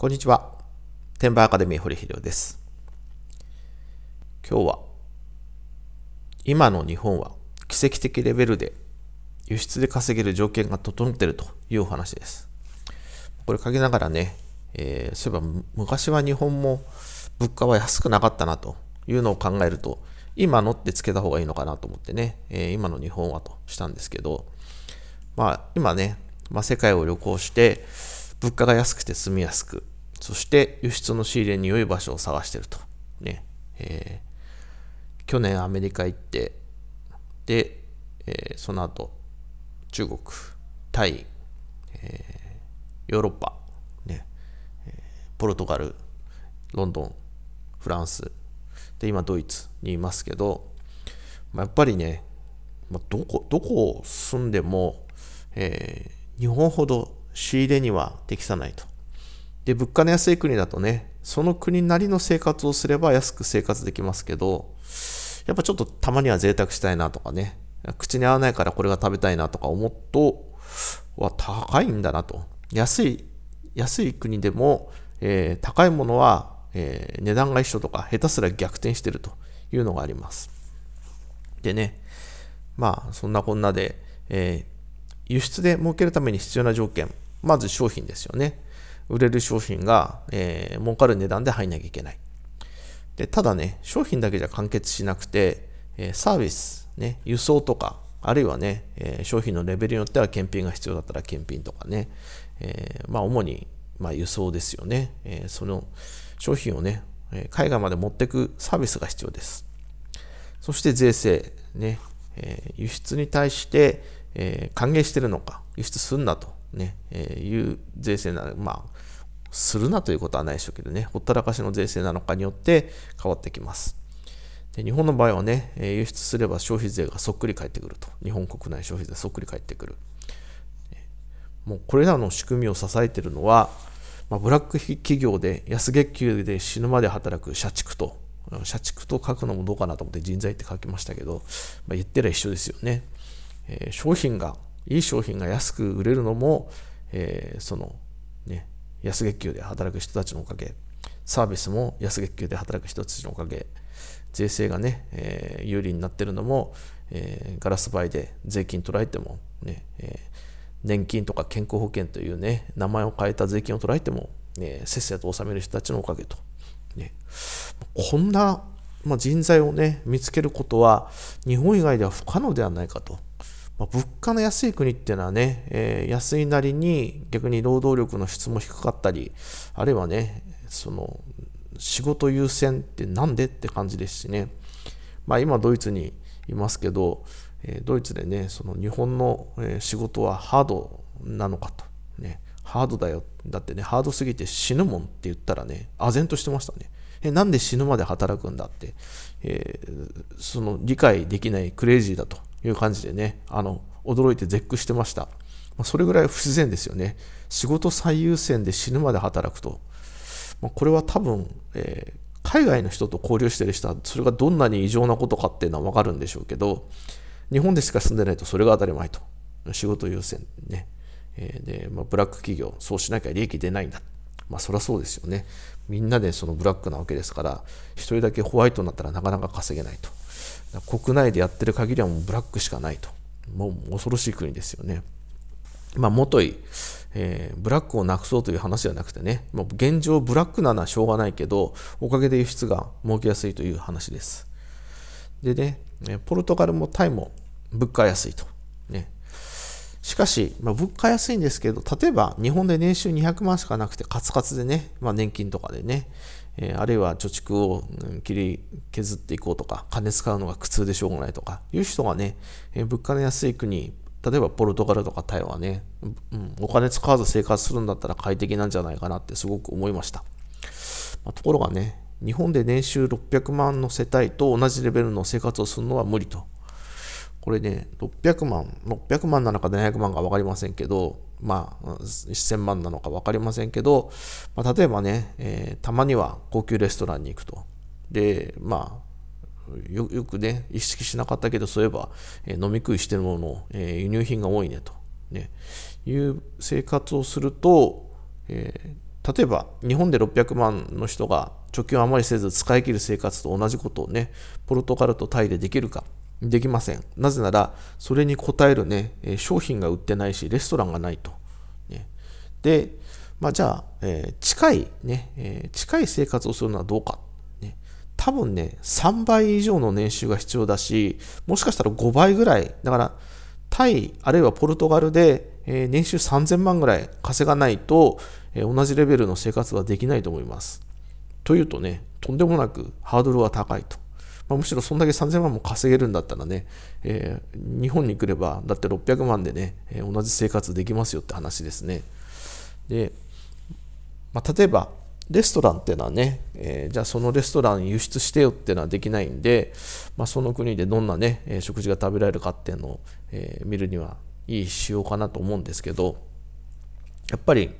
こんにちは。テンバーアカデミー堀秀夫です。今日は、今の日本は奇跡的レベルで輸出で稼げる条件が整っているというお話です。これきながらね、えー、そういえば昔は日本も物価は安くなかったなというのを考えると、今のってつけた方がいいのかなと思ってね、えー、今の日本はとしたんですけど、まあ今ね、まあ、世界を旅行して、物価が安くて住みやすく、そして輸出の仕入れに良い場所を探してると。ね。えー、去年アメリカ行って、で、えー、その後、中国、タイ、えー、ヨーロッパ、ね、えー、ポルトガル、ロンドン、フランス、で、今ドイツにいますけど、まあ、やっぱりね、まあ、どこ、どこ住んでも、えー、日本ほど仕入れには適さないと。で、物価の安い国だとね、その国なりの生活をすれば安く生活できますけど、やっぱちょっとたまには贅沢したいなとかね、口に合わないからこれが食べたいなとか思うと、は高いんだなと。安い、安い国でも、えー、高いものは、えー、値段が一緒とか、下手すら逆転してるというのがあります。でね、まあ、そんなこんなで、えー、輸出で儲けるために必要な条件、まず商品ですよね。売れる商品が、えー、儲かる値段で入んなきゃいけない。で、ただね、商品だけじゃ完結しなくて、えサービス、ね、輸送とか、あるいはね、え商品のレベルによっては検品が必要だったら検品とかね、えー、まあ主に、まあ、輸送ですよね、えー、その商品をね、え海外まで持っていくサービスが必要です。そして税制、ね、えー、輸出に対して、え歓迎してるのか、輸出すんなとね、えー、いう税制なのまあ、するなということはないでしょうけどね、ほったらかしの税制なのかによって変わってきます。で日本の場合はね、え輸出すれば消費税がそっくり返ってくると。日本国内消費税そっくり返ってくる。もうこれらの仕組みを支えているのは、まあ、ブラック企業で安月給で死ぬまで働く社畜と、社畜と書くのもどうかなと思って人材って書きましたけど、まあ、言ってら一緒ですよね。えー、商品がいい商品が安く売れるのも、えー、その、ね、安月給で働く人たちのおかげ、サービスも安月給で働く人たちのおかげ、税制がね、えー、有利になってるのも、えー、ガラス倍で税金捉えてもね、ええ年金とか健康保険というね、名前を変えた税金を捉えても、ね、せっせと納める人たちのおかげと。ね、こんな、まあ、人材をね、見つけることは、日本以外では不可能ではないかと。まあ、物価の安い国っていうのはね、えー、安いなりに逆に労働力の質も低かったり、あるいはね、その仕事優先ってなんでって感じですしね、まあ、今ドイツにいますけど、えドイツでね、その日本の仕事はハードなのかと、ね、ハードだよ、だってね、ハードすぎて死ぬもんって言ったらね、唖然としてましたね。えなんで死ぬまで働くんだって、えー、その理解できないクレイジーだという感じでね、あの、驚いて絶句してました。まそれぐらい不自然ですよね。仕事最優先で死ぬまで働くと。まこれは多分、えー、海外の人と交流してる人は、それがどんなに異常なことかっていうのはわかるんでしょうけど、日本でしか住んでないとそれが当たり前と。仕事優先ね。えー、で、まあ、ブラック企業、そうしなきゃ利益出ないんだ。まあ、そりゃそうですよね。みんなでそのブラックなわけですから、一人だけホワイトになったらなかなか稼げないと。国内でやってる限りはもうブラックしかないと。もう恐ろしい国ですよね。まあ、もとい、えー、ブラックをなくそうという話じゃなくてね、もう現状ブラックなのはしょうがないけど、おかげで輸出が儲けやすいという話です。でね、ポルトガルもタイも物価安いと。ね、しかし、まあ、物価安いんですけど、例えば日本で年収200万しかなくてカツカツでね、まあ、年金とかでね、えあるいは貯蓄を切り削っていこうとか、金使うのが苦痛でしょうがないとか、いう人がね、え物価の安い国、例えばポルトガルとかタイはね、お金使わず生活するんだったら快適なんじゃないかなってすごく思いました。まところがね、日本で年収600万の世帯と同じレベルの生活をするのは無理とこれね、600万、600万なのか700万か分かりませんけど、まあ、1000万なのか分かりませんけど、まあ、例えばね、えー、たまには高級レストランに行くと。で、まあ、よくね、意識しなかったけど、そういえば、えー、飲み食いしてるもの、えー、輸入品が多いねと、ね、いう生活をすると、え例えば日本で600万の人が貯金をあまりせず使い切る生活と同じことをね、ポルトガルとタイでできるかできません。なぜなら、それに応えるね、商品が売ってないし、レストランがないと。ね、で、まあ、じゃあ、えー、近いね、えー、近い生活をするのはどうか。ね、多分ね、3倍以上の年収が必要だし、もしかしたら5倍ぐらい。だから、タイ、あるいはポルトガルで、えー、年収3000万ぐらい稼がないと、えー、同じレベルの生活はできないと思います。というとね、とんでもなくハードルは高いと。まあ、むしろそんだけ3000万も稼げるんだったらね、えー、日本に来れば、だって600万でね、えー、同じ生活できますよって話ですね。で、まあ、例えば、レストランっていうのはね、えー、じゃあそのレストラン輸出してよっていうのはできないんで、まあ、その国でどんなね、え食事が食べられるかっていうのを、え見るにはいい仕様かなと思うんですけど、やっぱり、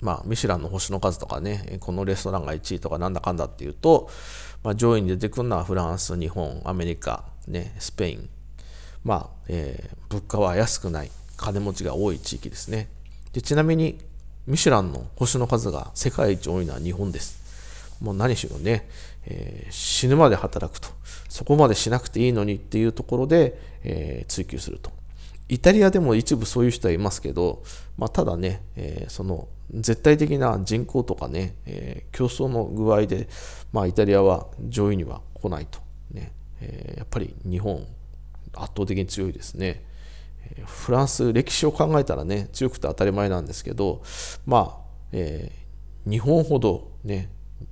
まあ、ミシュランの星の数とかね、このレストランが1位とかなんだかんだっていうと、まあ、上位に出てくるのはフランス、日本、アメリカ、ね、スペイン、まあえー、物価は安くない、金持ちが多い地域ですね。でちなみに、ミシュランの星の数が世界一多いのは日本です。もう何しろね、えー、死ぬまで働くと、そこまでしなくていいのにっていうところで、えー、追求すると。イタリアでも一部そういう人はいますけど、まあ、ただね、えー、その絶対的な人口とかね、えー、競争の具合で、まあ、イタリアは上位には来ないとね、えー、やっぱり日本圧倒的に強いですね、えフランス歴史を考えたらね強くて当たり前なんですけどまあ、え日本ほどね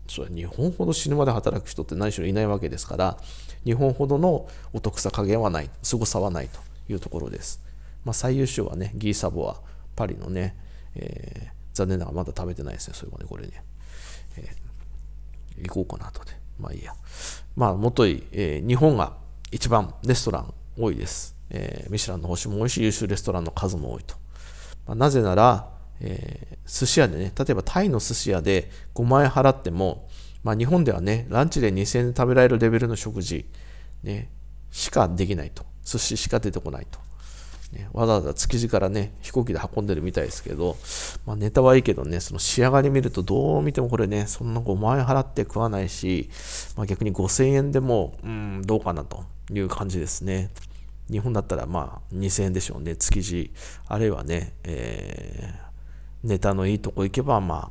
それ日本ほど死ぬまで働く人って何しろいないわけですから日本ほどのお得さ加減はないすごさはないというところです。まあ、最優秀はね、ギーサボはパリのね、えー、残念ながらまだ食べてないですね、そういえばね、これね。えー、行こうかなとで。まあいいや。まあ、もとい、えー、日本が一番レストラン多いです。えー、ミシュランの星も多いし、優秀レストランの数も多いと。まあ、なぜなら、えー、寿司屋でね、例えばタイの寿司屋で5万円払っても、まあ、日本ではね、ランチで2000円で食べられるレベルの食事、ね、しかできないと。寿司しか出てこないと。ね、わざわざ築地からね、飛行機で運んでるみたいですけど、まあ、ネタはいいけどね、その仕上がり見るとどう見てもこれね、そんな5万円払って食わないし、まあ、逆に5000円でも、うん、どうかなという感じですね。日本だったらまあ2000円でしょうね、築地。あるいはね、えー、ネタのいいとこ行けばまあ、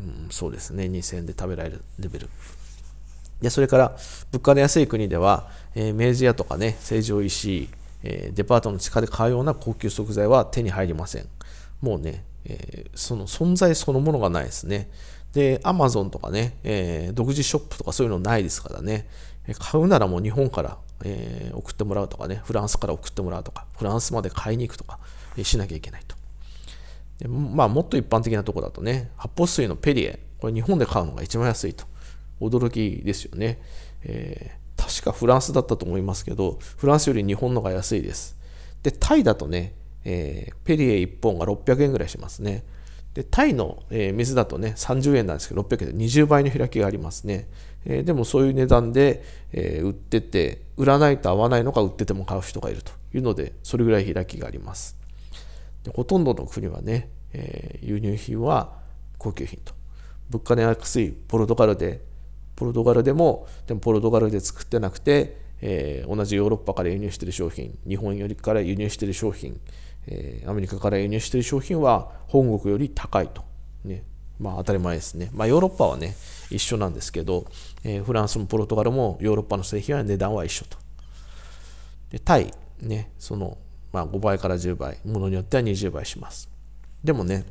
うん、そうですね、2000円で食べられるレベル。で、それから物価の安い国では、えー、明治屋とかね、成城石井、えデパートの地下で買うような高級食材は手に入りません。もうね、えその存在そのものがないですね。で、アマゾンとかね、え独自ショップとかそういうのないですからね、買うならもう日本から、え送ってもらうとかね、フランスから送ってもらうとか、フランスまで買いに行くとか、えしなきゃいけないと。でまあ、もっと一般的なとこだとね、発泡水のペリエ、これ日本で買うのが一番安いと。驚きですよね。え確かフランスだったと思いますけど、フランスより日本のが安いです。で、タイだとね、えー、ペリエ1本が600円ぐらいしますね。で、タイの、えー、水だとね、30円なんですけど、600円で20倍の開きがありますね。えー、でもそういう値段で、え売ってて、売らないと合わないのか売ってても買う人がいるというので、それぐらい開きがあります。でほとんどの国はね、え輸入品は高級品と。物価の安いポルトガルでポルトガルでも、でもポルトガルで作ってなくて、えー、同じヨーロッパから輸入している商品、日本よりから輸入している商品、えー、アメリカから輸入している商品は本国より高いと。ね。まあ当たり前ですね。まあヨーロッパはね、一緒なんですけど、えー、フランスもポルトガルもヨーロッパの製品は値段は一緒と。で、タイ、ね、その、まあ5倍から10倍、ものによっては20倍します。でもね、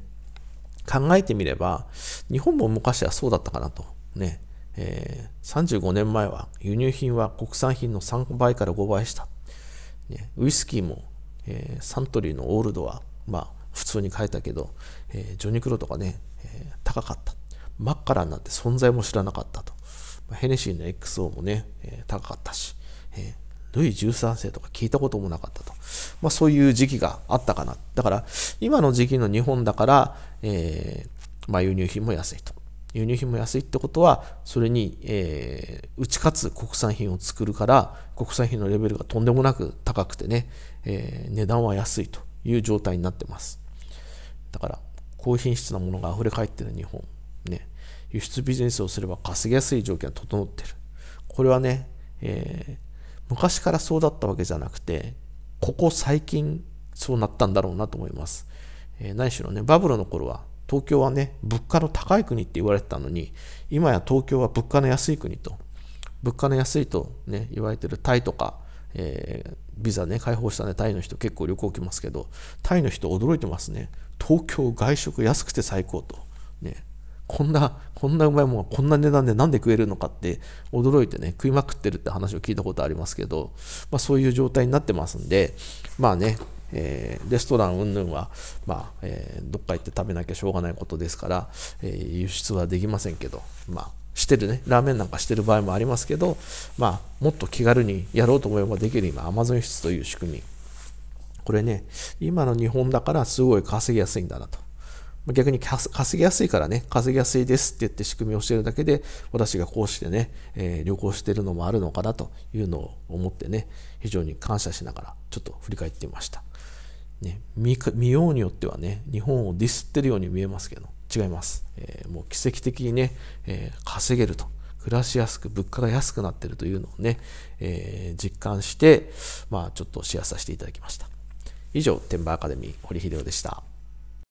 考えてみれば、日本も昔はそうだったかなと。ね。えー、35年前は輸入品は国産品の3倍から5倍した。ね、ウイスキーも、えー、サントリーのオールドは、まあ、普通に買えたけど、えー、ジョニクロとかね、え高かった。マッカランなんて存在も知らなかったと。まあ、ヘネシーの XO もね、え高かったし、えルイ13世とか聞いたこともなかったと。まあ、そういう時期があったかな。だから、今の時期の日本だから、えまあ、輸入品も安いと。輸入品も安いってことはそれに、えー、打ち勝つ国産品を作るから国産品のレベルがとんでもなく高くてね、えー、値段は安いという状態になってますだから高品質なものが溢れ返ってる日本ね輸出ビジネスをすれば稼ぎやすい条件が整ってるこれはね、えー、昔からそうだったわけじゃなくてここ最近そうなったんだろうなと思います、えー、何しろねバブルの頃は東京はね、物価の高い国って言われてたのに、今や東京は物価の安い国と、物価の安いと、ね、言われてるタイとか、えー、ビザね、解放したね、タイの人結構旅行来ますけど、タイの人驚いてますね。東京外食安くて最高と。ね、こんな、こんなうまいもんがこんな値段でなんで食えるのかって驚いてね、食いまくってるって話を聞いたことありますけど、まあそういう状態になってますんで、まあね、えー、レストラン云々は、まあえー、どっか行って食べなきゃしょうがないことですから、えー、輸出はできませんけど、まあ、してるね、ラーメンなんかしてる場合もありますけど、まあ、もっと気軽にやろうと思えばできる今、Amazon 輸出という仕組み。これね、今の日本だからすごい稼ぎやすいんだなと。逆に稼ぎやすいからね、稼ぎやすいですって言って仕組みをしてるだけで、私がこうしてね、えー、旅行してるのもあるのかなというのを思ってね、非常に感謝しながら、ちょっと振り返ってみました。ね、見見ようによってはね、日本をディスってるように見えますけど、違います。えー、もう奇跡的にね、えー、稼げると。暮らしやすく、物価が安くなってるというのをね、え実感して、まあちょっとシェアさせていただきました。以上、天馬アカデミー、堀秀夫でした。